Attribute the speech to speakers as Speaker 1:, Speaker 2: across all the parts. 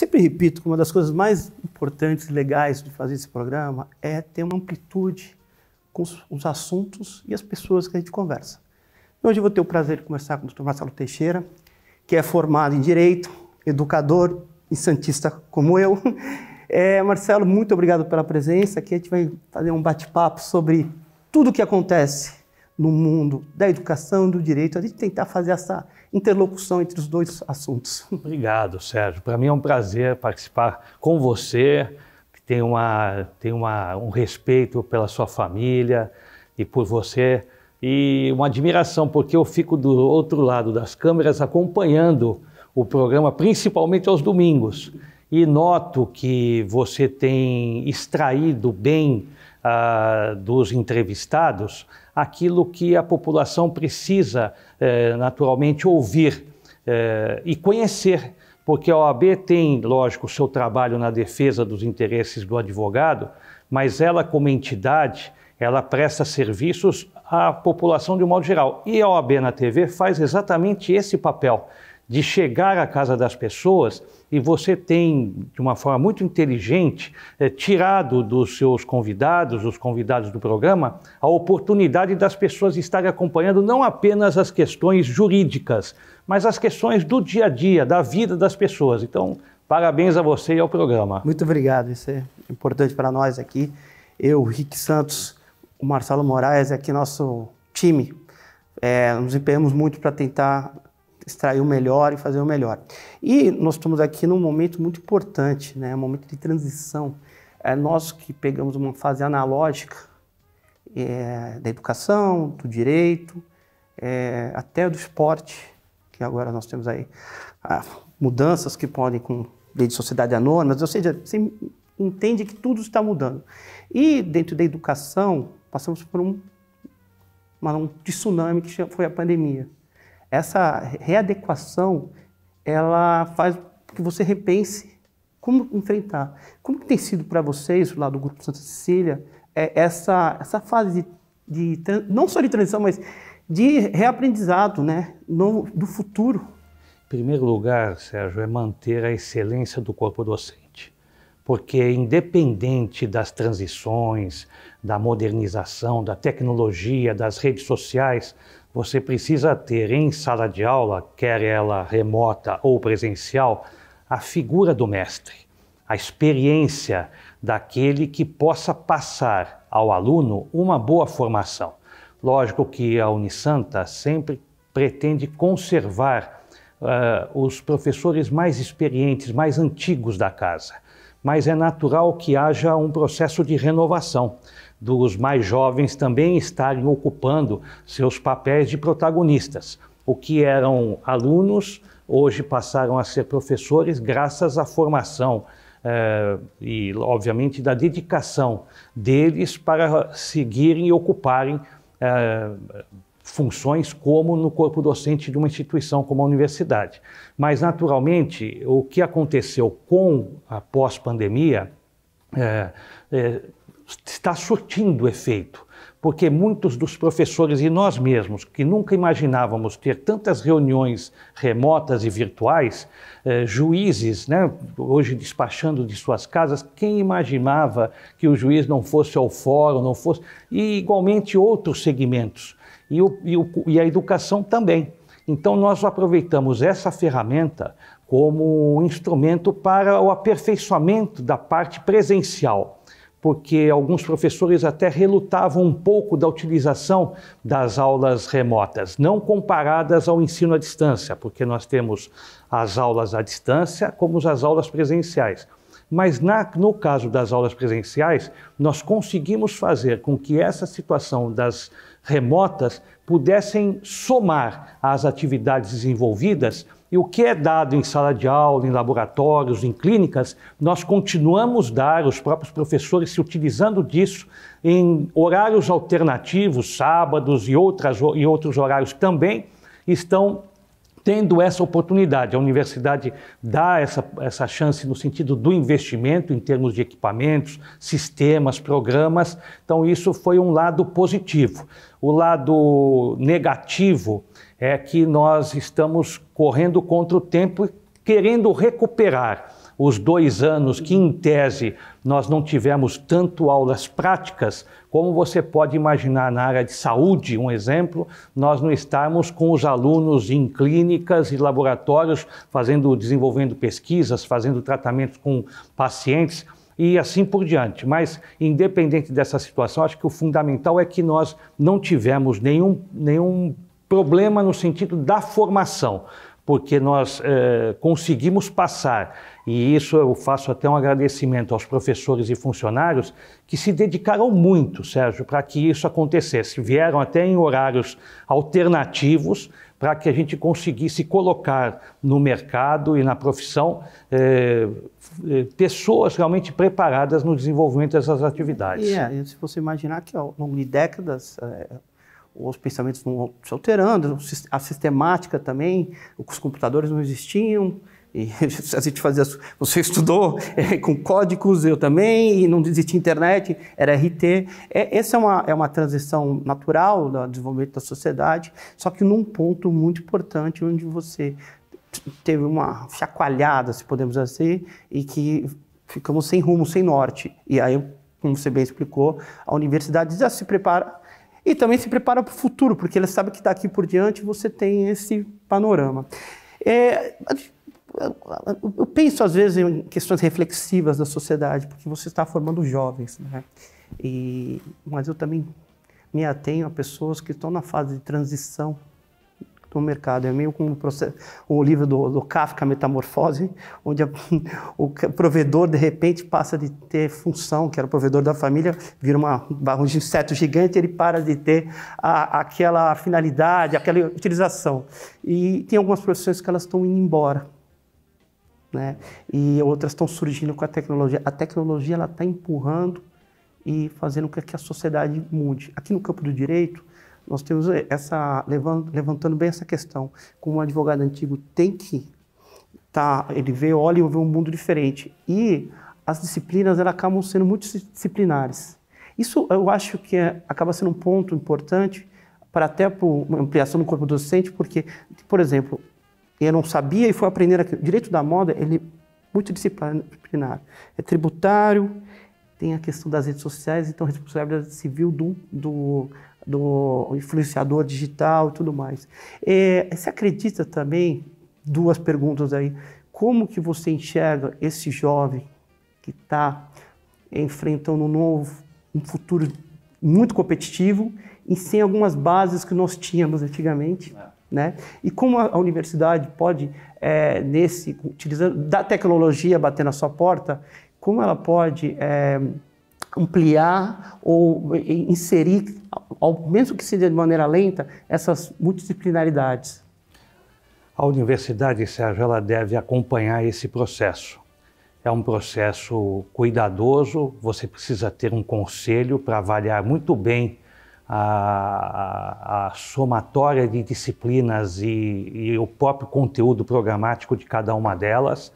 Speaker 1: sempre repito que uma das coisas mais importantes e legais de fazer esse programa é ter uma amplitude com os, assuntos e as pessoas que a gente conversa. Então, hoje eu vou ter o prazer de conversar com o Dr. Marcelo Teixeira, que é formado em Direito, educador e santista como eu. É, Marcelo, muito obrigado pela presença. Aqui a gente vai fazer um bate-papo sobre tudo o que acontece no mundo da educação e do direito, a gente tentar fazer essa interlocução entre os dois assuntos.
Speaker 2: Obrigado, Sérgio. Para mim é um prazer participar com você, que tem, uma, tem uma, um respeito pela sua família e por você, e uma admiração, porque eu fico do outro lado das câmeras acompanhando o programa, principalmente aos domingos, e noto que você tem extraído bem ah, dos entrevistados aquilo que a população precisa eh, naturalmente ouvir eh, e conhecer, porque a OAB tem, lógico, o seu trabalho na defesa dos interesses do advogado, mas ela, como entidade, ela presta serviços à população de um modo geral. E a OAB na TV faz exatamente esse papel de chegar à casa das pessoas e você tem, de uma forma muito inteligente, é, tirado dos seus convidados, os convidados do programa, a oportunidade das pessoas estarem acompanhando não apenas as questões jurídicas, mas as questões do dia a dia, da vida das pessoas. Então, parabéns a você e ao programa.
Speaker 1: Muito obrigado, isso é importante para nós aqui. Eu, Rick Santos, o Marcelo Moraes, é aqui nosso time, é, nos empenhamos muito para tentar extrair o melhor e fazer o melhor. E nós estamos aqui num momento muito importante, né? um momento de transição. É nós que pegamos uma fase analógica é, da educação, do direito, é, até do esporte, que agora nós temos aí ah, mudanças que podem com lei de sociedade anônima, ou seja, você entende que tudo está mudando. E dentro da educação, passamos por um, uma, um tsunami que foi a pandemia. Essa readequação, ela faz que você repense como enfrentar. Como tem sido para vocês, lá do Grupo Santa Cecília, é, essa, essa fase de, de não só de transição, mas de reaprendizado né? No, do futuro?
Speaker 2: Em primeiro lugar, Sérgio, é manter a excelência do corpo docente. Porque, independente das transições, da modernização, da tecnologia, das redes sociais, você precisa ter em sala de aula, quer ela remota ou presencial, a figura do mestre, a experiência daquele que possa passar ao aluno uma boa formação. Lógico que a Unisanta sempre pretende conservar uh, os professores mais experientes, mais antigos da casa, mas é natural que haja um processo de renovação dos mais jovens também estarem ocupando seus papéis de protagonistas. O que eram alunos, hoje passaram a ser professores, graças à formação eh, e, obviamente, da dedicação deles para seguirem e ocuparem eh, funções como no corpo docente de uma instituição como a universidade. Mas, naturalmente, o que aconteceu com a pós-pandemia. É, é, está surtindo efeito, porque muitos dos professores e nós mesmos, que nunca imaginávamos ter tantas reuniões remotas e virtuais, eh, juízes, né, hoje despachando de suas casas, quem imaginava que o juiz não fosse ao fórum, não fosse. E igualmente outros segmentos, e, o, e, o, e a educação também. Então, nós aproveitamos essa ferramenta como um instrumento para o aperfeiçoamento da parte presencial porque alguns professores até relutavam um pouco da utilização das aulas remotas, não comparadas ao ensino à distância, porque nós temos as aulas à distância como as aulas presenciais. Mas na, no caso das aulas presenciais, nós conseguimos fazer com que essa situação das remotas pudessem somar às atividades desenvolvidas e o que é dado em sala de aula, em laboratórios, em clínicas, nós continuamos dar, os próprios professores se utilizando disso em horários alternativos, sábados e, outras, e outros horários também, estão tendo essa oportunidade. A universidade dá essa, essa chance no sentido do investimento em termos de equipamentos, sistemas, programas. Então, isso foi um lado positivo. O lado negativo é que nós estamos correndo contra o tempo querendo recuperar os dois anos que, em tese, nós não tivemos tanto aulas práticas, como você pode imaginar na área de saúde, um exemplo, nós não estarmos com os alunos em clínicas e laboratórios fazendo, desenvolvendo pesquisas, fazendo tratamentos com pacientes e assim por diante. Mas, independente dessa situação, acho que o fundamental é que nós não tivemos nenhum, nenhum Problema no sentido da formação, porque nós é, conseguimos passar, e isso eu faço até um agradecimento aos professores e funcionários que se dedicaram muito, Sérgio, para que isso acontecesse. Vieram até em horários alternativos para que a gente conseguisse colocar no mercado e na profissão é,
Speaker 1: pessoas realmente preparadas no desenvolvimento dessas atividades. E é, se você imaginar que ao longo de décadas, é, os pensamentos vão se alterando, a sistemática também, os computadores não existiam, e a gente fazia, você estudou é, com códigos, eu também, e não existia internet, era RT. É, essa é uma, é uma transição natural do desenvolvimento da sociedade, só que num ponto muito importante onde você teve uma chacoalhada, se podemos dizer e que ficamos sem rumo, sem norte. E aí, como você bem explicou, a universidade já se prepara e também se prepara para o futuro, porque ele sabe que daqui por diante você tem esse panorama. É, eu penso às vezes em questões reflexivas da sociedade, porque você está formando jovens, né? E, mas eu também me atenho a pessoas que estão na fase de transição no mercado. É meio como o livro do, do Kafka, Metamorfose, onde a, o provedor, de repente, passa de ter função, que era o provedor da família, vira uma barra de inseto gigante, ele para de ter a, aquela finalidade, aquela utilização. E tem algumas profissões que elas estão indo embora. Né? E outras estão surgindo com a tecnologia. A tecnologia ela está empurrando e fazendo com que a sociedade mude. Aqui no campo do direito, nós temos eh, essa levantando bem essa questão, como um advogado antigo tem que tá, ele vê, olha e vê um mundo diferente e as disciplinas elas acabam sendo multidisciplinares. Isso eu acho que é, acaba sendo um ponto importante para até por ampliação do corpo docente, porque, por exemplo, eu não sabia e fui aprender aqui. O direito da moda ele é muito multidisciplinar, é tributário, tem a questão das redes sociais, então a responsabilidade é civil do, do, do influenciador digital e tudo mais. É, você acredita também, duas perguntas aí, como que você enxerga esse jovem que está enfrentando um novo, um futuro muito competitivo e sem algumas bases que nós tínhamos antigamente, é. né? E como a, a universidade pode, é, nesse, utilizando da tecnologia bater na sua porta, como ela pode é, ampliar ou inserir, ao, mesmo que seja de maneira lenta, essas multidisciplinaridades.
Speaker 2: A Universidade, Sérgio, ela deve acompanhar esse processo. É um processo cuidadoso, você precisa ter um conselho para avaliar muito bem a, a, a, somatória de disciplinas e, e o próprio conteúdo programático de cada uma delas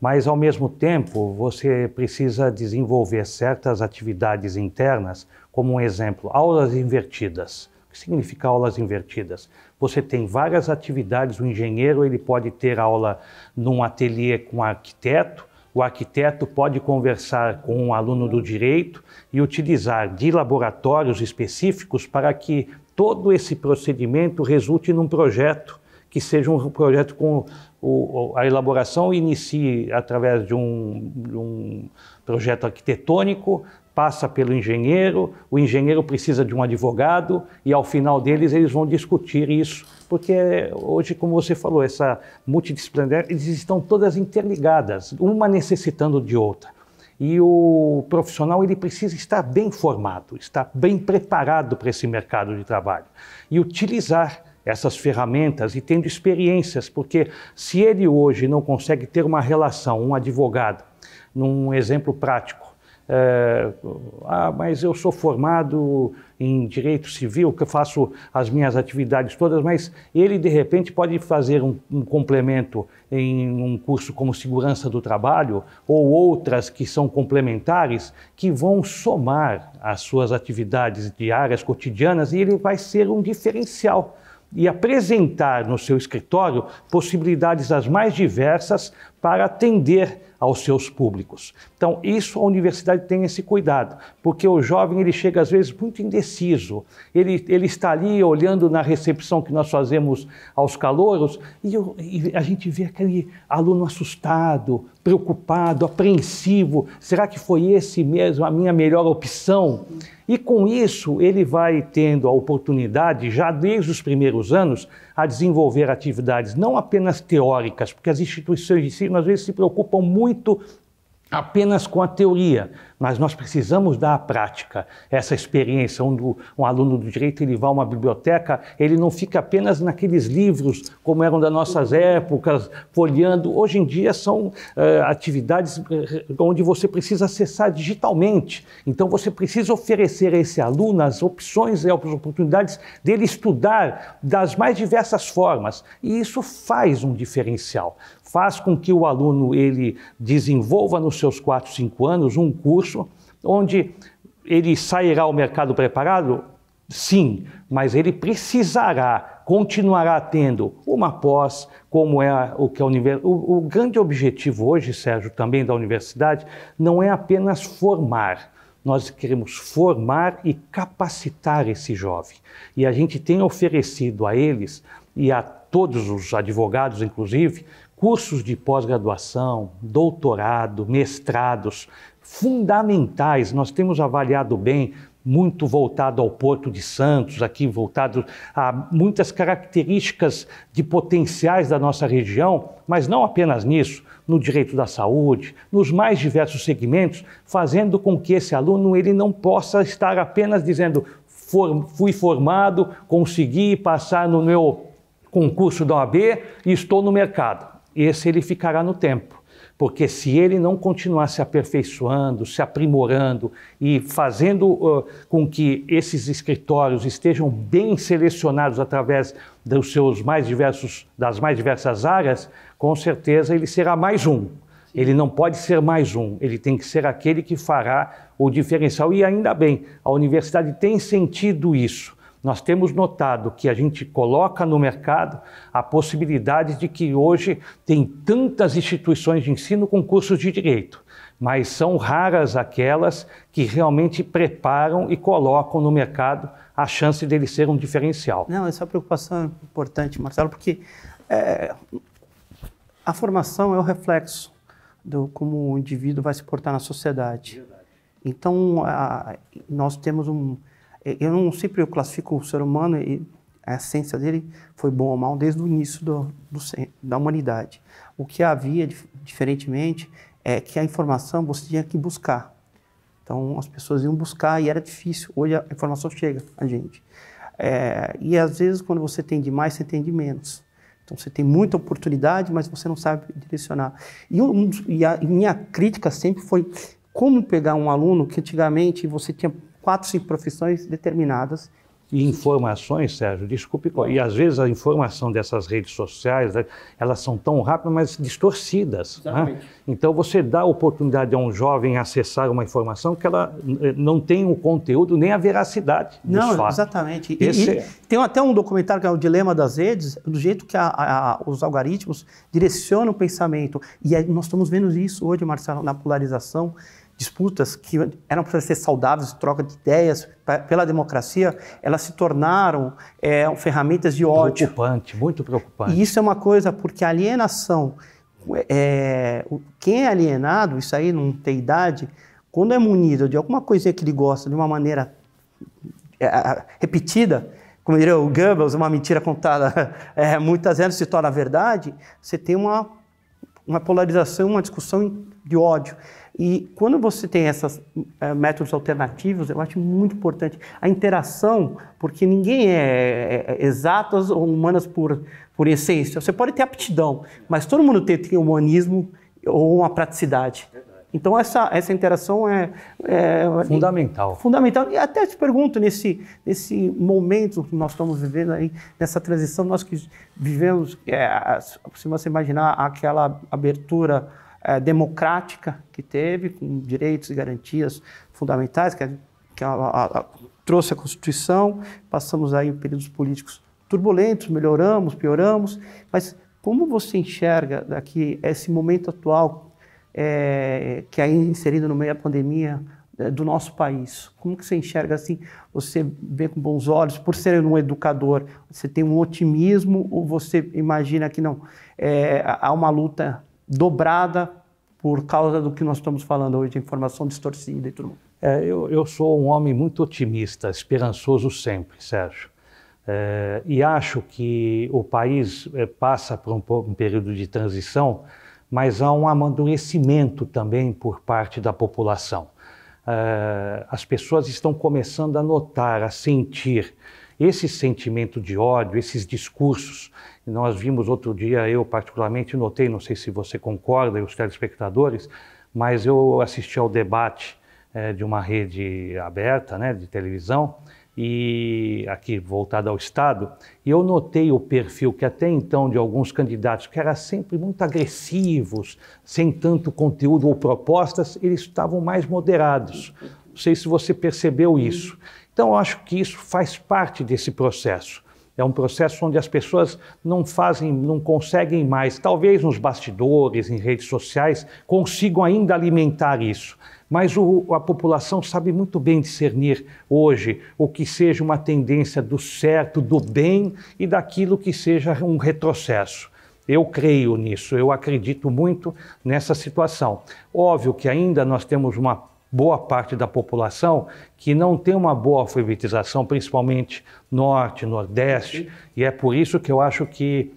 Speaker 2: mas ao mesmo tempo você precisa desenvolver certas atividades internas, como um exemplo, aulas invertidas. O que significa aulas invertidas? Você tem várias atividades, o engenheiro ele pode ter aula num ateliê com um arquiteto, o arquiteto pode conversar com um aluno do direito e utilizar de laboratórios específicos para que todo esse procedimento resulte num projeto que seja um projeto com, o, a elaboração inicie através de um, de um projeto arquitetônico, passa pelo engenheiro, o engenheiro precisa de um advogado e ao final deles eles vão discutir isso, porque hoje, como você falou, essa multidisciplinar, eles estão todas interligadas, uma necessitando de outra. E o profissional ele precisa estar bem formado, estar bem preparado para esse mercado de trabalho e utilizar essas ferramentas e tendo experiências, porque se ele hoje não consegue ter uma relação, um advogado, num exemplo prático, é, ah, mas eu sou formado em direito civil, que eu faço as minhas atividades todas, mas ele de repente pode fazer um, um, complemento em um curso como segurança do trabalho ou outras que são complementares que vão somar as suas atividades diárias, cotidianas e ele vai ser um diferencial e apresentar no seu escritório possibilidades as mais diversas para atender aos seus públicos. Então, isso a universidade tem esse cuidado, porque o jovem ele chega às vezes muito indeciso. Ele, ele está ali olhando na recepção que nós fazemos aos calouros e, eu, e a gente vê aquele aluno assustado, preocupado, apreensivo. Será que foi esse mesmo a minha melhor opção? E com isso, ele vai tendo a oportunidade, já desde os primeiros anos, a desenvolver atividades não apenas teóricas, porque as instituições de ensino às vezes se preocupam muito apenas com a teoria, mas nós precisamos dar prática essa experiência onde um aluno do direito ele vai a uma biblioteca, ele não fica apenas naqueles livros como eram das nossas épocas, folheando. Hoje em dia são eh, atividades eh, onde você precisa acessar digitalmente. Então você precisa oferecer a esse aluno as opções e as oportunidades dele estudar das mais diversas formas. E isso faz um diferencial faz com que o aluno ele desenvolva nos seus 4, 5 anos um curso onde ele sairá ao mercado preparado? Sim, mas ele precisará, continuará tendo uma pós, como é o que a universidade. O, o grande objetivo hoje, Sérgio, também da universidade, não é apenas formar. Nós queremos formar e capacitar esse jovem. E a gente tem oferecido a eles e a todos os advogados, inclusive, cursos de pós-graduação, doutorado, mestrados, fundamentais. Nós temos avaliado bem, muito voltado ao Porto de Santos, aqui voltado a muitas características de potenciais da nossa região, mas não apenas nisso, no direito da saúde, nos mais diversos segmentos, fazendo com que esse aluno ele não possa estar apenas dizendo fui formado, consegui passar no meu concurso da OAB e estou no mercado esse ele ficará no tempo. Porque se ele não continuar se aperfeiçoando, se aprimorando e fazendo uh, com que esses escritórios estejam bem selecionados através dos seus mais diversos, das mais diversas áreas, com certeza ele será mais um. Ele não pode ser mais um, ele tem que ser aquele que fará o diferencial. E ainda bem, a universidade tem sentido isso. Nós temos notado que a gente coloca no mercado a possibilidade de que hoje tem tantas instituições de ensino com cursos de direito, mas são raras aquelas que realmente preparam e colocam
Speaker 1: no mercado a chance dele ser um diferencial. Não, essa é preocupação é importante, Marcelo, porque é, a formação é o reflexo do como o indivíduo vai se portar na sociedade. Então, a, nós temos um é, eu não sempre eu classifico o ser humano e a essência dele foi bom ou mal desde o início do, do, da humanidade. O que havia, diferentemente, é que a informação você tinha que buscar. Então, as pessoas iam buscar e era difícil. Hoje a informação chega a gente. É, e às vezes, quando você tem de mais, você tem de menos. Então, você tem muita oportunidade, mas você não sabe direcionar. E, e a minha crítica sempre foi como pegar um aluno que antigamente você tinha quatro, cinco profissões determinadas.
Speaker 2: E informações, Sérgio, desculpe, e às vezes a informação dessas redes sociais, né, elas são tão rápidas, mas distorcidas. Né? Então você dá a oportunidade a um jovem acessar uma informação que ela eh, não tem o conteúdo nem a veracidade Não, fatos. exatamente. Esse... e é
Speaker 1: tem até um documentário que é o Dilema das Redes, do jeito que a, a, os algoritmos direcionam o pensamento. E é, nós estamos vendo isso hoje, Marcelo, na polarização disputas que eram para ser saudáveis, troca de ideias pela democracia, elas se tornaram é, ferramentas de ódio. Preocupante, muito preocupante. E isso é uma coisa, porque a alienação, é, quem é alienado, isso aí não tem idade, quando é munido de alguma coisinha que ele gosta de uma maneira é, repetida, como diria o Goebbels, uma mentira contada é, muitas vezes se torna verdade, você tem uma, uma polarização, uma discussão de ódio. E quando você tem esses eh, métodos alternativos, eu acho muito importante a interação, porque ninguém é, é, é, exatas ou humanas por, por essência. Você pode ter aptidão, mas todo mundo tem, tem humanismo ou uma praticidade. Então essa, essa interação é, é fundamental. Fundamental. E até te pergunto nesse nesse momento que nós estamos vivendo aí nessa transição nós que vivemos, é, se você imaginar aquela abertura é, democrática que teve, com direitos e garantias fundamentais que, que a, a, trouxe a Constituição. Passamos aí períodos políticos turbulentos, melhoramos, pioramos, mas como você enxerga daqui esse momento atual é, que é inserido no meio da pandemia é, do nosso país? Como que você enxerga assim? Você vê com bons olhos, por ser um educador, você tem um otimismo ou você imagina que não, é, há uma luta dobrada por causa do que nós estamos falando hoje, de informação distorcida e tudo.
Speaker 2: É, eu, eu sou um homem muito otimista, esperançoso sempre, Sérgio. É, e acho que o país é, passa por um, um período de transição, mas há um amadurecimento também por parte da população. É, as pessoas estão começando a notar, a sentir esse sentimento de ódio, esses discursos, nós vimos outro dia, eu particularmente notei, não sei se você concorda e os telespectadores, mas eu assisti ao debate é, de uma rede aberta, né, de televisão, e aqui voltada ao Estado, e eu notei o perfil que até então de alguns candidatos, que eram sempre muito agressivos, sem tanto conteúdo ou propostas, eles estavam mais moderados. Não sei se você percebeu isso. Então, eu acho que isso faz parte desse processo. É um processo onde as pessoas não fazem, não conseguem mais, talvez nos bastidores, em redes sociais, consigam ainda alimentar isso. Mas o, a população sabe muito bem discernir hoje o que seja uma tendência do certo, do bem e daquilo que seja um retrocesso. Eu creio nisso, eu acredito muito nessa situação. Óbvio que ainda nós temos uma boa parte da população que não tem uma boa alfabetização, principalmente norte, nordeste, e é por isso que eu acho que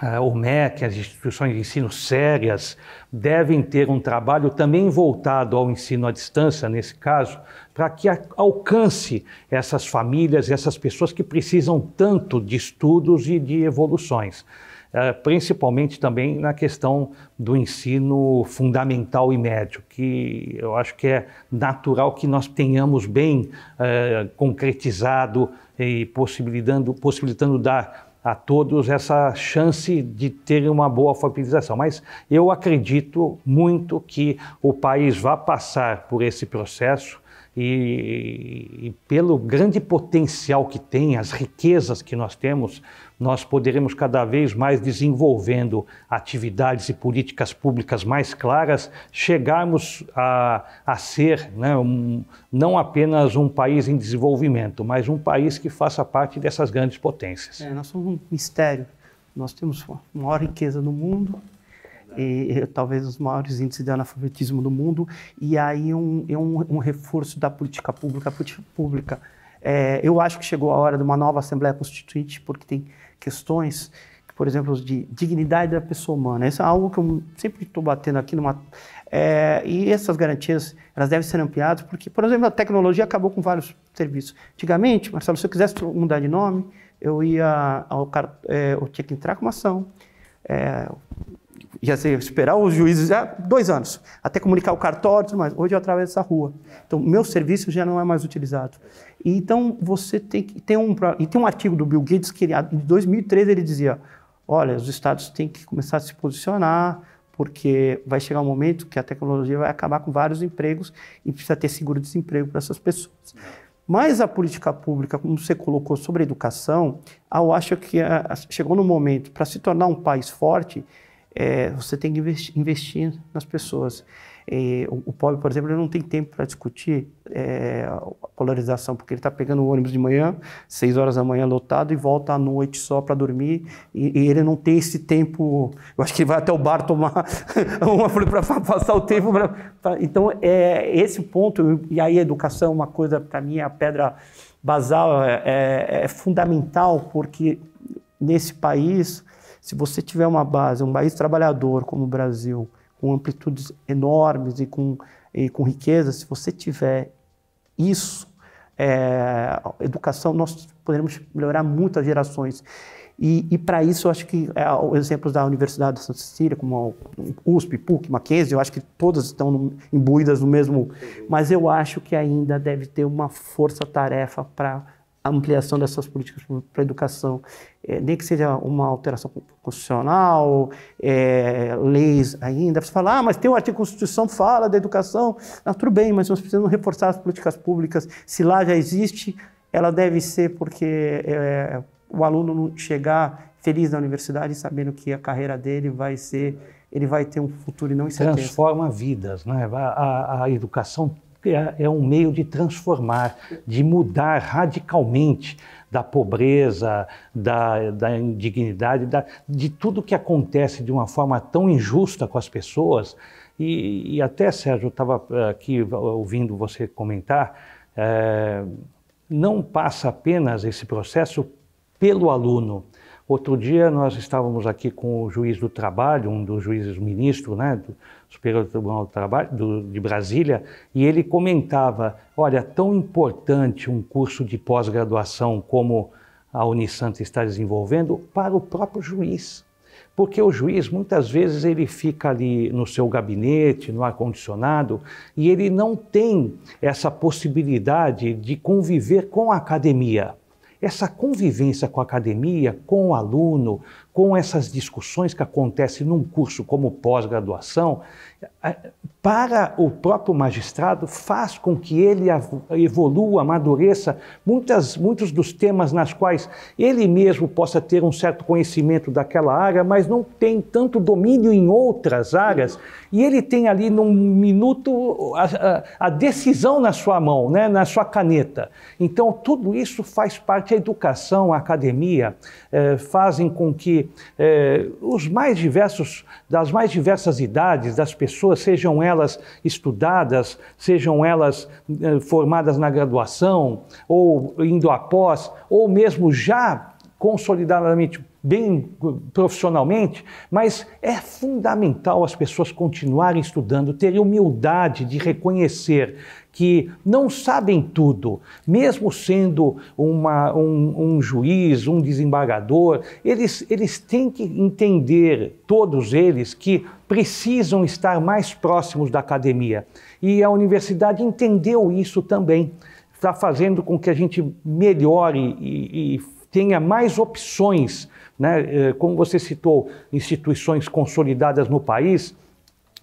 Speaker 2: uh, o MEC, as instituições de ensino sérias, devem ter um trabalho também voltado ao ensino à distância, nesse caso, para que alcance essas famílias, essas pessoas que precisam tanto de estudos e de evoluções. É, principalmente também na questão do ensino fundamental e médio, que eu acho que é natural que nós tenhamos bem é, concretizado e possibilitando, possibilitando dar a todos essa chance de terem uma boa alfabetização. Mas eu acredito muito que o país vá passar por esse processo e, e pelo grande potencial que tem, as riquezas que nós temos, nós poderemos cada vez mais desenvolvendo atividades e políticas públicas mais claras, chegarmos a, a ser né, um, não apenas um país em desenvolvimento, mas um país que faça parte dessas grandes potências.
Speaker 1: É, nós somos um mistério. Nós temos a maior riqueza do mundo, e, talvez os maiores índices de analfabetismo do mundo, e aí um, é um, um reforço da política pública. Política pública. É, eu acho que chegou a hora de uma nova Assembleia Constituinte, porque tem questões, por exemplo, de dignidade da pessoa humana. Isso é algo que eu sempre estou batendo aqui numa. É, e essas garantias elas devem ser ampliadas, porque, por exemplo, a tecnologia acabou com vários serviços. Antigamente, Marcelo, se eu quisesse mudar de nome, eu ia ao é, eu tinha que entrar com uma ação. É, ia ser esperar os juízes já ah, dois anos, até comunicar o cartório e tudo mais. Hoje eu atravesso essa rua. Então, meu serviço já não é mais utilizado. E, então, você tem que. Tem um, e tem um artigo do Bill Gates que ele, ah, em 2013 ele dizia: olha, os estados têm que começar a se posicionar, porque vai chegar um momento que a tecnologia vai acabar com vários empregos e precisa ter seguro-desemprego para essas pessoas. Mas a política pública, como você colocou sobre a educação, eu acho que ah, chegou no momento para se tornar um país forte é, você tem que investir, investir nas pessoas. E, o, o, pobre, por exemplo, ele não tem tempo para discutir é, a polarização, porque ele está pegando o ônibus de manhã, seis horas da manhã lotado, e volta à noite só para dormir, e, e, ele não tem esse tempo. Eu acho que ele vai até o bar tomar uma para passar o tempo. Pra, pra, então, é esse ponto, e aí a educação, é uma coisa para mim é a pedra basal, é, é, é fundamental, porque nesse país se você tiver uma base, um país trabalhador como o Brasil, com amplitudes enormes e com, e com riqueza, se você tiver isso, é, educação, nós poderemos melhorar muitas gerações. E, e para isso, eu acho que é, exemplos da Universidade de Santa Cecília, como a USP, PUC, Mackenzie, eu acho que todas estão no, imbuídas no mesmo. Mas eu acho que ainda deve ter uma força-tarefa para a ampliação dessas políticas para a educação, é, nem que seja uma alteração constitucional, é, leis ainda. Você fala, ah, mas tem o um artigo da Constituição fala da educação. Ah, tudo bem, mas nós precisamos reforçar as políticas públicas. Se lá já existe, ela deve ser porque é, o aluno chegar feliz na universidade sabendo que a carreira dele vai ser ele vai ter um futuro e não incerteza. Transforma vidas,
Speaker 2: né? A, a, a educação é, é um meio de transformar, de mudar radicalmente da pobreza, da, da indignidade, da, de tudo que acontece de uma forma tão injusta com as pessoas. E, e até, Sérgio, estava eh, aqui ouvindo você comentar, é, não passa apenas esse processo pelo aluno. Outro dia nós estávamos aqui com o juiz do trabalho, um dos juízes ministros, né, do, Superior Tribunal do Trabalho do, de Brasília, e ele comentava: olha, tão importante um curso de pós-graduação como a Unisanta está desenvolvendo para o próprio juiz. Porque o juiz, muitas vezes, ele fica ali no seu gabinete, no ar-condicionado, e ele não tem essa possibilidade de conviver com a academia. Essa convivência com a academia, com o aluno, com essas discussões que acontecem num curso como pós-graduação, para o próprio magistrado, faz com que ele evolua, amadureça muitas, muitos dos temas nas quais ele mesmo possa ter um certo conhecimento daquela área, mas não tem tanto domínio em outras áreas. E ele tem ali num minuto a, a, a decisão na sua mão, né? na sua caneta. Então, tudo isso faz parte da educação, a academia, eh, fazem com que é, os mais diversos, das mais diversas idades das pessoas, sejam elas estudadas, sejam elas é, formadas na graduação, ou indo após, ou mesmo já consolidadamente bem profissionalmente, mas é fundamental as pessoas continuarem estudando, terem humildade de reconhecer que não sabem tudo, mesmo sendo uma, um, um, juiz, um desembargador, eles, eles têm que entender, todos eles, que precisam estar mais próximos da academia. E a universidade entendeu isso também, está fazendo com que a gente melhore e, e tenha mais opções né? É, como você citou, instituições consolidadas no país,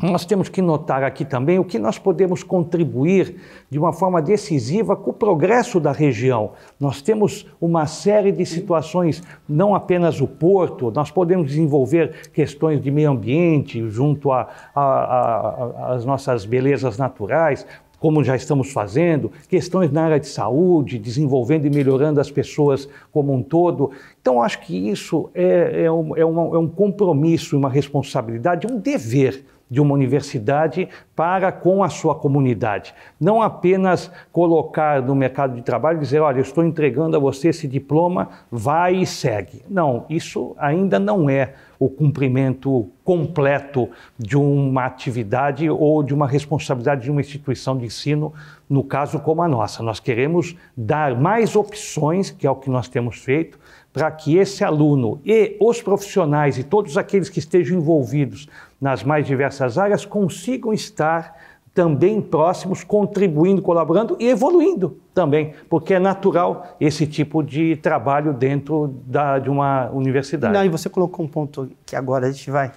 Speaker 2: nós temos que notar aqui também o que nós podemos contribuir de uma forma decisiva com o progresso da região. Nós temos uma série de situações, não apenas o porto, nós podemos desenvolver questões de meio ambiente junto às nossas belezas naturais, como já estamos fazendo, questões na área de saúde, desenvolvendo e melhorando as pessoas como um todo. Então, acho que isso é, é, um, é, uma, é um compromisso, uma responsabilidade, um dever de uma universidade para com a sua comunidade. Não apenas colocar no mercado de trabalho e dizer, olha, eu estou entregando a você esse diploma, vai e segue. Não, isso ainda não é o cumprimento completo de uma atividade ou de uma responsabilidade de uma instituição de ensino, no caso como a nossa. Nós queremos dar mais opções, que é o que nós temos feito, para que esse aluno e os profissionais e todos aqueles que estejam envolvidos nas mais diversas áreas consigam estar também próximos, contribuindo, colaborando e evoluindo também, porque é natural esse tipo de trabalho dentro da, de uma universidade. Não, e você colocou
Speaker 1: um ponto que agora a gente vai.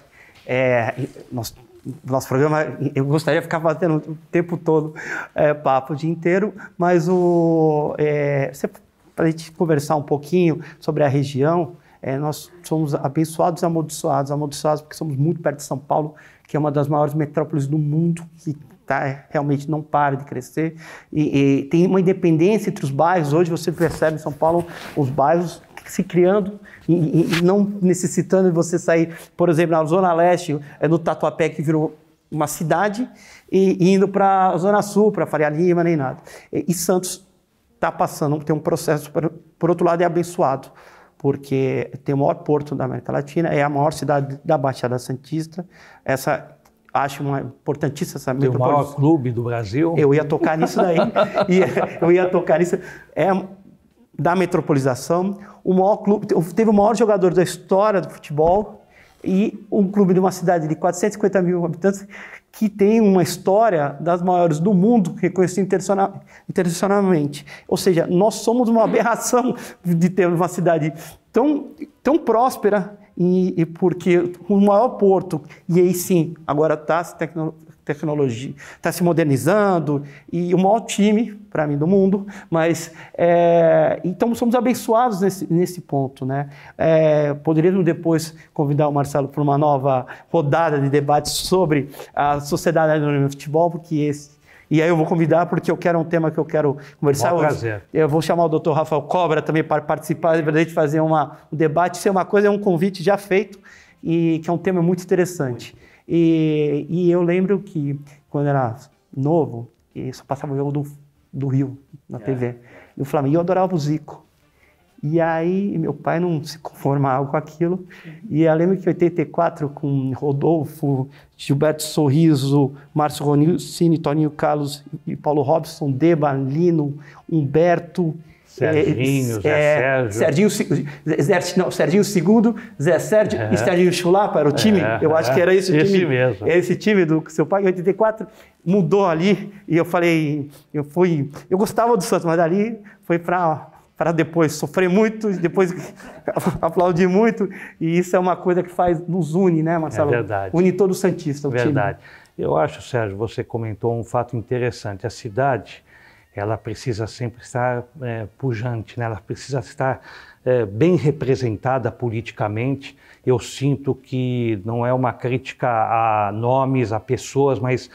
Speaker 1: É, nosso, nosso programa, eu gostaria de ficar batendo o tempo todo é, papo o dia inteiro, mas o, é, para a gente conversar um pouquinho sobre a região, é, nós somos abençoados e amaldiçoados. Amaldiçoados porque somos muito perto de São Paulo, que é uma das maiores metrópoles do mundo, que tá, realmente não para de crescer. E, e tem uma independência entre os bairros. Hoje você percebe em São Paulo os bairros se criando e, e não necessitando de você sair, por exemplo, na Zona Leste, é no Tatuapé, que virou uma cidade, e, indo para a Zona Sul, para Faria Lima, nem nada. E, e Santos está passando, tem um processo, por outro lado, é abençoado porque tem o maior porto da América Latina, é a maior cidade da Baixada Santista. Essa acho uma importantíssima essa metrópole. O maior clube do Brasil. Eu ia tocar nisso daí. eu ia tocar nisso. É da metropolização, o maior clube, teve o maior jogador da história do futebol e um clube de uma cidade de 450 mil habitantes que tem uma história das maiores do mundo, reconhecida internacionalmente. Ou seja, nós somos uma aberração de ter uma cidade tão, tão próspera, e, e porque o maior porto, e aí sim, agora está se tecnologia está se modernizando e o maior time para mim do mundo, mas é, então somos abençoados nesse, nesse ponto, né? É, poderíamos depois convidar o Marcelo para uma nova rodada de debate sobre a sociedade do futebol, porque esse e aí eu vou convidar porque eu quero um tema que eu quero conversar. Bom prazer. Eu vou chamar o doutor Rafael Cobra também para participar, para a gente fazer uma, um debate. Isso é uma coisa, é um convite já feito e que é um tema muito interessante. E, e eu lembro que quando era novo, só passava o jogo do, do Rio na é. TV, do Flamengo. E eu adorava o Zico. E aí, meu pai não se conformava com aquilo. E eu lembro que em 84, com Rodolfo, Gilberto Sorriso, Márcio Ronilcini, Toninho Carlos e Paulo Robson, Deba, Lino, Humberto, Serginho, é, é, Zé Sérgio. Serginho, não, Serginho II, Zé Sérgio é. e Serginho Chulapa era o time. eu acho que era esse, esse time. Mesmo. É esse time do seu pai, em 84, mudou ali. E eu falei, eu fui. Eu gostava do Santos, mas ali foi para para depois sofrer muito, depois aplaudir muito, e isso é uma coisa que faz, nos une, né, Marcelo? É verdade. Une todo o Santista, o verdade. time. Verdade. Eu acho, Sérgio, você
Speaker 2: comentou um fato interessante. A cidade ela precisa sempre estar é, pujante, né? ela precisa estar é, bem representada politicamente. Eu sinto que não é uma crítica a nomes, a pessoas, mas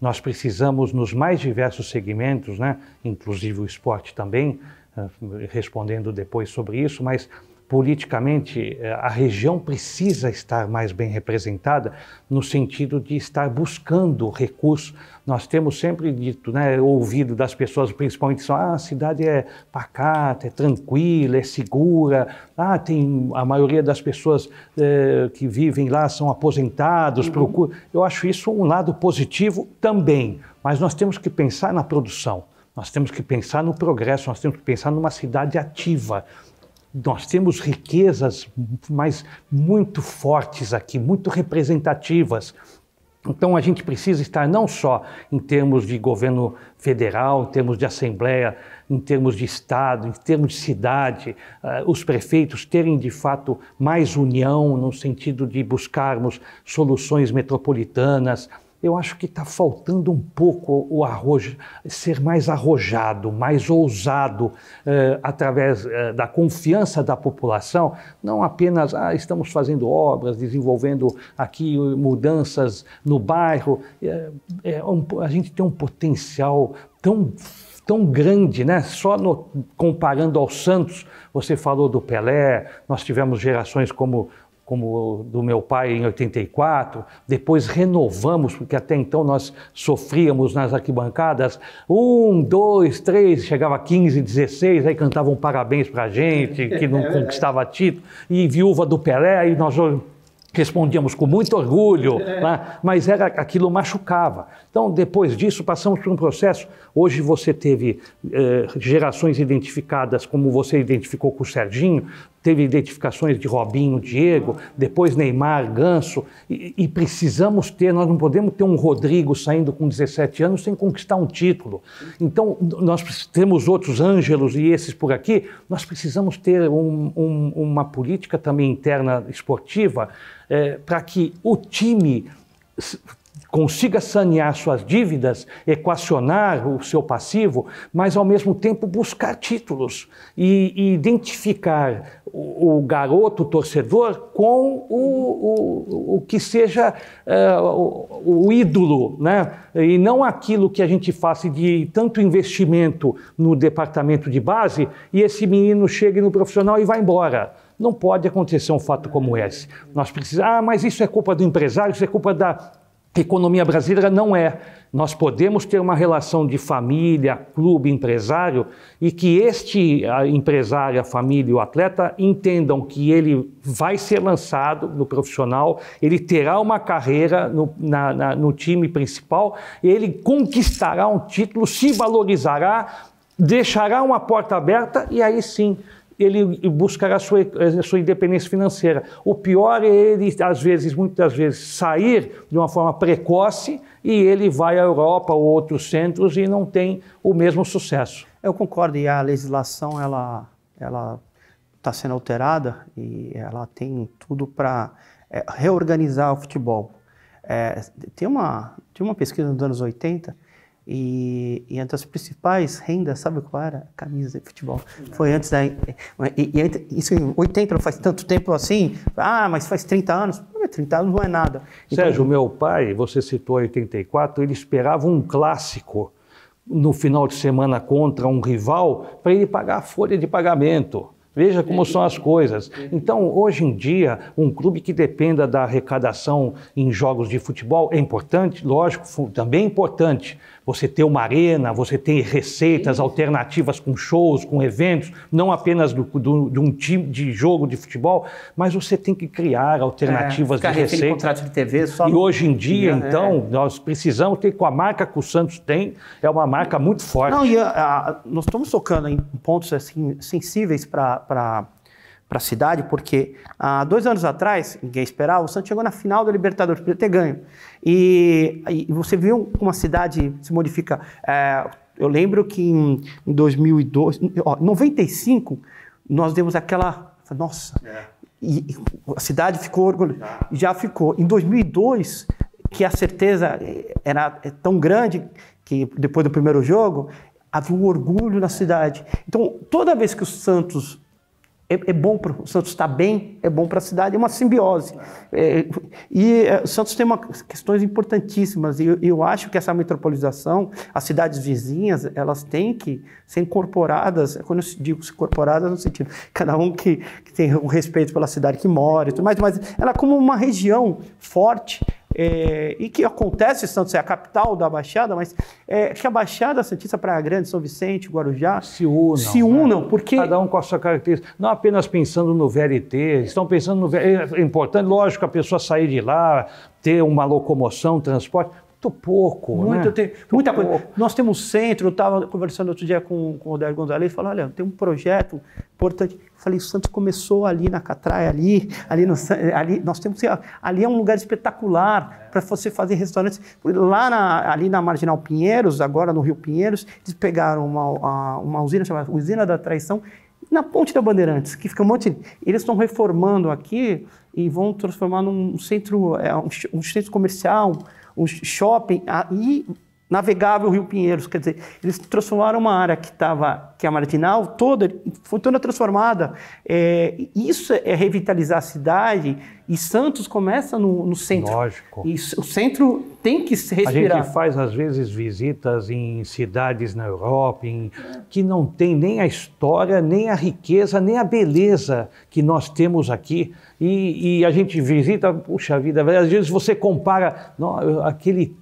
Speaker 2: nós precisamos, nos mais diversos segmentos, né? inclusive o esporte também, é, respondendo depois sobre isso, mas politicamente eh, a região precisa estar mais bem representada no sentido de estar buscando recursos. Nós temos sempre dito, né, ouvido das pessoas, principalmente, só, ah, a cidade é pacata, é tranquila, é segura. Ah, tem a maioria das pessoas eh, que vivem lá são aposentados, uhum. procuram. Eu acho isso um lado positivo também, mas nós temos que pensar na produção. Nós temos que pensar no progresso, nós temos que pensar numa cidade ativa, nós temos riquezas, mas muito fortes aqui, muito representativas. Então a gente precisa estar não só em termos de governo federal, em termos de assembleia, em termos de estado, em termos de cidade, uh, os prefeitos terem de fato mais união no sentido de buscarmos soluções metropolitanas, eu acho que está faltando um pouco o arrojo, ser mais arrojado, mais ousado eh, através eh, da confiança da população, não apenas ah, estamos fazendo obras, desenvolvendo aqui mudanças no bairro. É, é um, a gente tem um potencial tão tão grande, né? Só no, comparando ao Santos, você falou do Pelé, nós tivemos gerações como como do meu pai em 84, depois renovamos, porque até então nós sofríamos nas arquibancadas, um, dois, três, chegava 15, 16, aí cantavam parabéns para a gente, que não é conquistava título, e viúva do Pelé, aí nós respondíamos com muito orgulho, é. né? mas era aquilo machucava. Então, depois disso, passamos por um processo. Hoje você teve eh, gerações identificadas, como você identificou com o Serginho, teve identificações de Robinho, Diego, depois Neymar, Ganso, e, e, precisamos ter, nós não podemos ter um Rodrigo saindo com 17 anos sem conquistar um título. Então, nós temos outros Ângelos e esses por aqui, nós precisamos ter um, um, uma política também interna esportiva é, para que o time consiga sanear suas dívidas, equacionar o seu passivo, mas ao mesmo tempo buscar títulos e, e identificar o, o, garoto torcedor com o, o, o que seja uh, o, o, ídolo, né? e não aquilo que a gente faça de tanto investimento no departamento de base e esse menino chega no profissional e vai embora. Não pode acontecer um fato como esse. Nós precisamos, ah, mas isso é culpa do empresário, isso é culpa da economia brasileira não é. Nós podemos ter uma relação de família, clube, empresário e que este empresário, a família e o atleta entendam que ele vai ser lançado no profissional, ele terá uma carreira no, na, na, no time principal, ele conquistará um título, se valorizará, deixará uma porta aberta e aí sim ele buscará a sua, a sua independência financeira. O pior é ele, às vezes, muitas vezes, sair de uma forma precoce e ele vai à Europa
Speaker 1: ou outros centros e não tem o mesmo sucesso. Eu concordo, e a legislação ela ela está sendo alterada e ela tem tudo para é, reorganizar o futebol. É, tem, uma, tem uma pesquisa nos anos 80 e, e entre as principais rendas, sabe qual era? Camisa de futebol. Foi antes da. E, e, isso em 80 não faz tanto tempo assim. Ah, mas faz 30 anos. 30 anos não é nada. Então, Sérgio, meu pai, você citou 84, ele esperava
Speaker 2: um clássico no final de semana contra um rival para ele pagar a folha de pagamento. Veja como são as coisas. Então, hoje em dia, um clube que dependa da arrecadação em jogos de futebol é importante, lógico, também é importante, você ter uma arena, você ter receitas alternativas com shows, com eventos, não apenas do, do, de um time de jogo de futebol, mas você tem que criar alternativas é, de receita. contrato
Speaker 1: de TV só E no... hoje em dia, então, é. então,
Speaker 2: nós precisamos ter, com a marca
Speaker 1: que o Santos tem, é uma marca muito forte. Não, e a, a, nós estamos tocando em pontos assim, sensíveis para para a cidade, porque há ah, dois anos atrás, ninguém esperava, o Santos chegou na final da Libertadores, podia ter ganho. E, e você viu como a cidade se modifica. É, eu lembro que em, em 2002, ó, 95, nós demos aquela. Nossa! É. E, e, a cidade ficou orgulhosa. Já ficou. Em 2002, que a certeza era é tão grande que depois do primeiro jogo havia um orgulho na cidade. Então, toda vez que o Santos é, é bom para o Santos estar tá bem, é bom para a cidade, é uma simbiose. É, e é, o Santos tem uma, questões importantíssimas, e eu, eu, acho que essa metropolização, as cidades vizinhas, elas têm que ser incorporadas, é quando eu digo incorporadas, no sentido, cada um que, que tem um respeito pela cidade que mora e tudo mais, mas ela é como uma região forte é, e que acontece em Santos, é a capital da Baixada, mas é, que a Baixada Santista, Praia Grande, São Vicente, Guarujá, se unam, se né? unam né? porque...
Speaker 2: Cada um com a sua característica, não apenas pensando no VLT, estão pensando no VLT, é importante, lógico, a pessoa sair de lá, ter uma locomoção, transporte, muito pouco, né? muito, né? tem,
Speaker 1: muito muita pouco. coisa. Nós temos um centro, eu estava conversando outro dia com, com o Rodrigo Gonzalez, falou, olha, tem um projeto importante. Eu falei, o Santos começou ali na Catraia, ali, ali, no, ali nós temos ali é um lugar espetacular para você fazer restaurantes. Lá na, ali na Marginal Pinheiros, agora no Rio Pinheiros, eles pegaram uma, uma usina chamada Usina da Traição, na Ponte da Bandeirantes, que fica um monte. De... Eles estão reformando aqui e vão transformar num centro, é, um centro comercial o shopping, e navegava o Rio Pinheiros. Quer dizer, eles transformaram uma área que estava que é a Maritinal, toda, foi toda transformada. É, isso é revitalizar a cidade e Santos começa no, no centro. Lógico. E o centro tem que se respirar. A gente faz, às vezes,
Speaker 2: visitas em cidades na Europa em, que não tem nem a história, nem a riqueza, nem a beleza que nós temos aqui. E, e a gente visita, puxa vida, às vezes você compara não, aquele,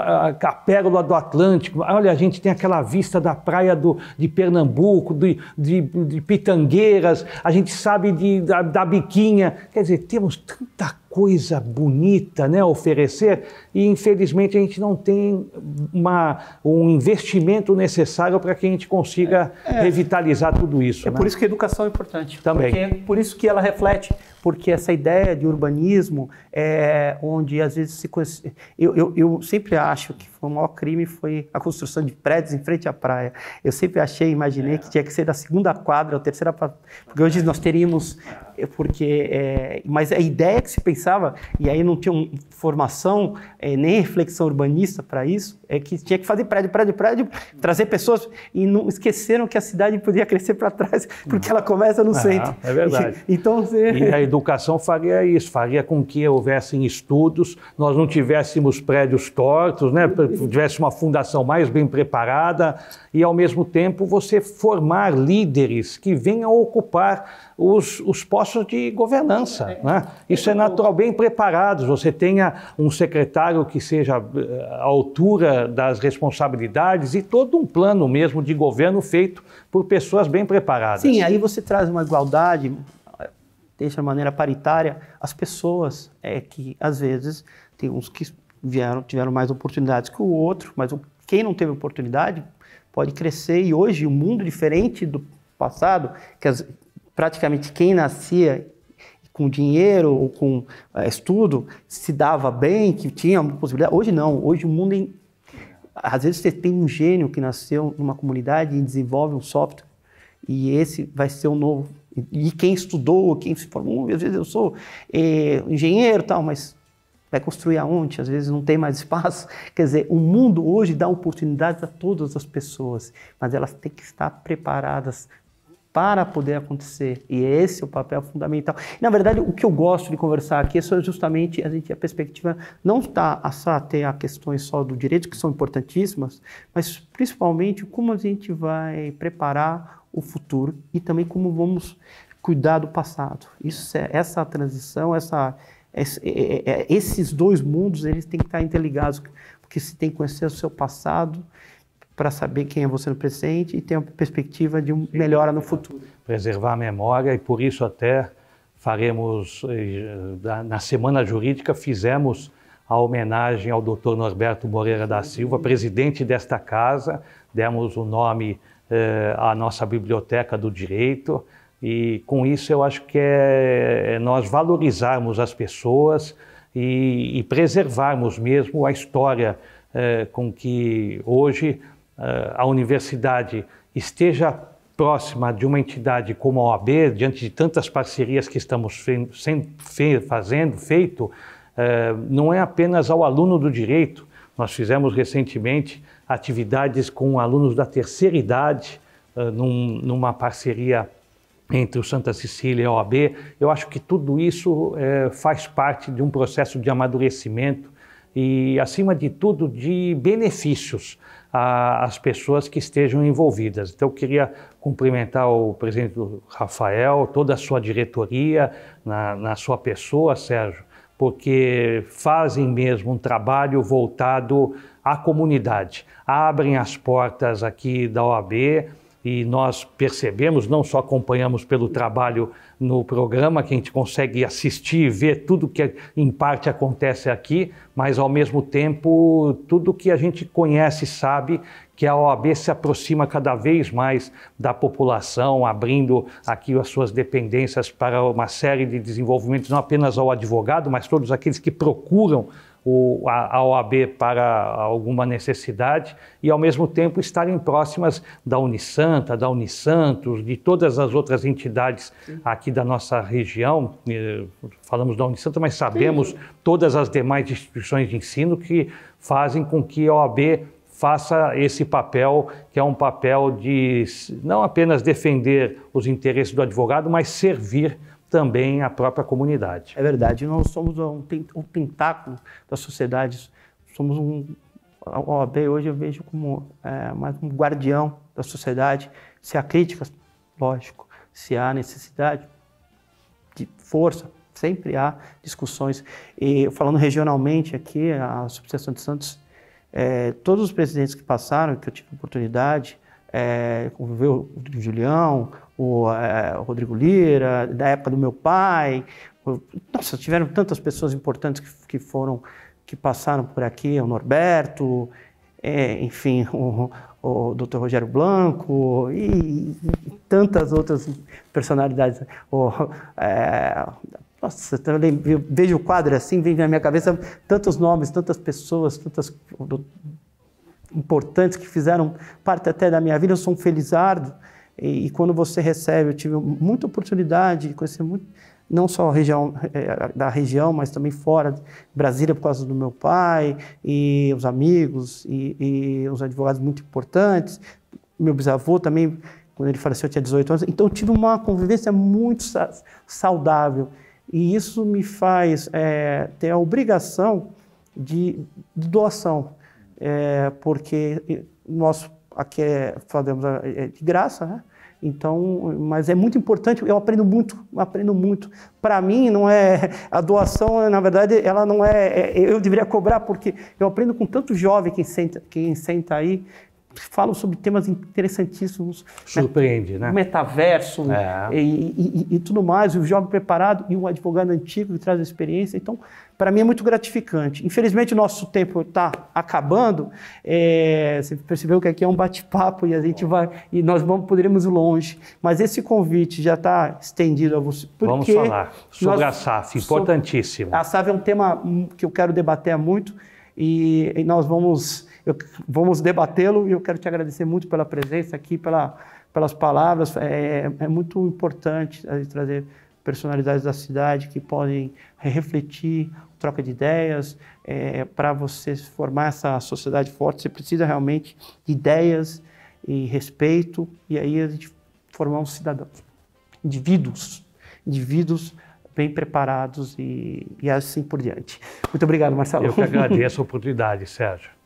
Speaker 2: a, a pérola do Atlântico. Olha, a gente tem aquela vista da praia do, de Pernambuco Pernambuco, de, de, de Pitangueiras, a gente sabe de, da, da Biquinha. Quer dizer, temos tanta coisa bonita né, oferecer e, infelizmente, a gente não tem uma, um investimento necessário para que a gente consiga é, é. revitalizar tudo isso. É né? por isso que
Speaker 1: a educação é importante. Também. Porque, é por isso que ela reflete, porque essa ideia de urbanismo, é onde às vezes se... Eu, eu, eu sempre acho que o maior crime foi a construção de prédios em frente à praia. Eu sempre achei, imaginei é. que tinha que ser da segunda quadra ou terceira... Porque hoje nós teríamos... É, porque, é, mas a ideia que se pensa pensava, e aí não tinha formação é, nem reflexão urbanista para isso, é que tinha que fazer prédio, prédio, prédio, trazer pessoas, e não esqueceram que a cidade podia crescer para trás, porque ela começa no ah, centro. É verdade. E, então, e a
Speaker 2: educação faria isso, faria com que houvessem estudos, nós não tivéssemos prédios tortos, né? tivesse uma fundação mais bem preparada, e ao mesmo tempo você formar líderes que venham ocupar os, os postos de governança. Né? Isso é natural bem preparados, você tenha um secretário que seja eh, à altura das responsabilidades e todo um plano mesmo de governo feito por pessoas bem preparadas. Sim, aí
Speaker 1: você traz uma igualdade, deixa de maneira paritária as pessoas é que às vezes tem uns que vieram tiveram mais oportunidades que o outro, mas quem não teve oportunidade pode crescer e hoje o um mundo diferente do passado, que as, praticamente quem nascia com dinheiro ou com é, estudo se dava bem, que tinha uma possibilidade. Hoje não, hoje o mundo. Em... Às vezes você tem um gênio que nasceu numa comunidade e desenvolve um software, e esse vai ser o novo. E quem estudou, quem se formou, às vezes eu sou é, engenheiro tal, mas vai construir aonde? Às vezes não tem mais espaço. Quer dizer, o mundo hoje dá oportunidades a todas as pessoas, mas elas têm que estar preparadas para poder acontecer. E esse é o papel fundamental. Na verdade, o que eu gosto de conversar aqui é justamente a gente a perspectiva não está só até a questões só do direito que são importantíssimas, mas principalmente como a gente vai preparar o futuro e também como vamos cuidar do passado. Isso é, essa transição, essa é, é, é, esses dois mundos eles têm que estar interligados, porque se tem que conhecer o seu passado para saber quem é você no presente e ter uma perspectiva de um melhora no futuro.
Speaker 2: Preservar a memória e por isso até faremos, eh, na Semana Jurídica, fizemos a homenagem ao Dr. Norberto Moreira da Silva, presidente desta casa, demos o nome eh, à nossa Biblioteca do Direito e com isso eu acho que é, é nós valorizarmos as pessoas e, e preservarmos mesmo a história eh, com que hoje eh, a universidade esteja próxima de uma entidade como a OAB, diante de tantas parcerias que estamos fe fe fazendo, feito, eh, não é apenas ao aluno do direito. Nós fizemos recentemente atividades com alunos da terceira idade, eh, num, numa parceria entre o Santa Cecília e a OAB. Eu acho que tudo isso faz parte de um processo de amadurecimento e, acima de tudo, de benefícios as pessoas que estejam envolvidas. Então, eu queria cumprimentar o presidente Rafael, toda a sua diretoria, na, na sua pessoa, Sérgio, porque fazem mesmo um trabalho voltado à comunidade. Abrem as portas aqui da OAB e nós percebemos, não só acompanhamos pelo trabalho no programa, que a gente consegue assistir e ver tudo que em parte acontece aqui, mas ao mesmo tempo tudo que a gente conhece e sabe que a OAB se aproxima cada vez mais da população, abrindo aqui as suas dependências para uma série de desenvolvimentos, não apenas ao advogado, mas todos aqueles que procuram o, a, OAB para alguma necessidade e, ao mesmo tempo, estarem próximas da Unisanta, da Unisantos, de todas as outras entidades Sim. aqui da nossa região. Eh, falamos da Unisanta, mas sabemos Sim. todas as demais instituições de ensino que fazem com que a OAB faça esse papel, que é um papel de não apenas defender os interesses do advogado, mas servir também a própria comunidade. É verdade, nós somos
Speaker 1: um tentáculo da sociedade, somos um. A OAB hoje eu vejo como é, mais um guardião da sociedade. Se há críticas, lógico, se há necessidade de força, sempre há discussões. E falando regionalmente aqui, a subseção de Santos, é, todos os presidentes que passaram, que eu tive oportunidade, é, conviveu o Julião, o, é, o Rodrigo Lira, da época do meu pai. Nossa, tiveram tantas pessoas importantes que, que foram, que passaram por aqui, o Norberto, é, enfim, o, o Dr. Rogério Blanco e, e tantas outras personalidades. O, é, nossa, eu vejo o quadro assim, vem na minha cabeça tantos nomes, tantas pessoas, tantas importantes que fizeram parte até da minha vida. Eu sou um felizardo. E, e, quando você recebe, eu tive muita oportunidade de conhecer muito, não só região, é, da região, mas também fora, Brasília por causa do meu pai, e os amigos, e, e os advogados muito importantes. Meu bisavô também, quando ele faleceu, eu tinha 18 anos. Então, eu tive uma convivência muito sa saudável. E isso me faz é, ter a obrigação de, de doação, é, porque nosso Aqui é, fazemos é, é de graça, né? Então, mas é muito importante, eu aprendo muito, aprendo muito. Para mim, não é a doação, na verdade, ela não é, é eu deveria cobrar porque eu aprendo com tanto jovem quem senta, quem senta aí falam sobre temas interessantíssimos. Né?
Speaker 2: Surpreende, né? né?
Speaker 1: Metaverso é. e, e, e, tudo mais, o jovem preparado e um advogado antigo que traz a experiência. Então, para mim é muito gratificante. Infelizmente, o nosso tempo está acabando. É, você percebeu que aqui é um bate-papo e a gente vai e nós vamos, poderemos ir longe. Mas esse convite já está estendido a você. Vamos falar sobre nós, a SAF, importantíssimo. A SAF é um tema hum, que eu quero debater muito e, e nós vamos eu, vamos debatê-lo e eu quero te agradecer muito pela presença aqui, pela, pelas palavras. É, é muito importante trazer personalidades da cidade que podem refletir, troca de ideias. É, Para você formar essa sociedade forte, você precisa realmente de ideias e respeito, e aí a gente formar um cidadão. Indivíduos, indivíduos bem preparados e, e assim por diante. Muito obrigado, Marcelo. Eu que agradeço
Speaker 2: a oportunidade, Sérgio.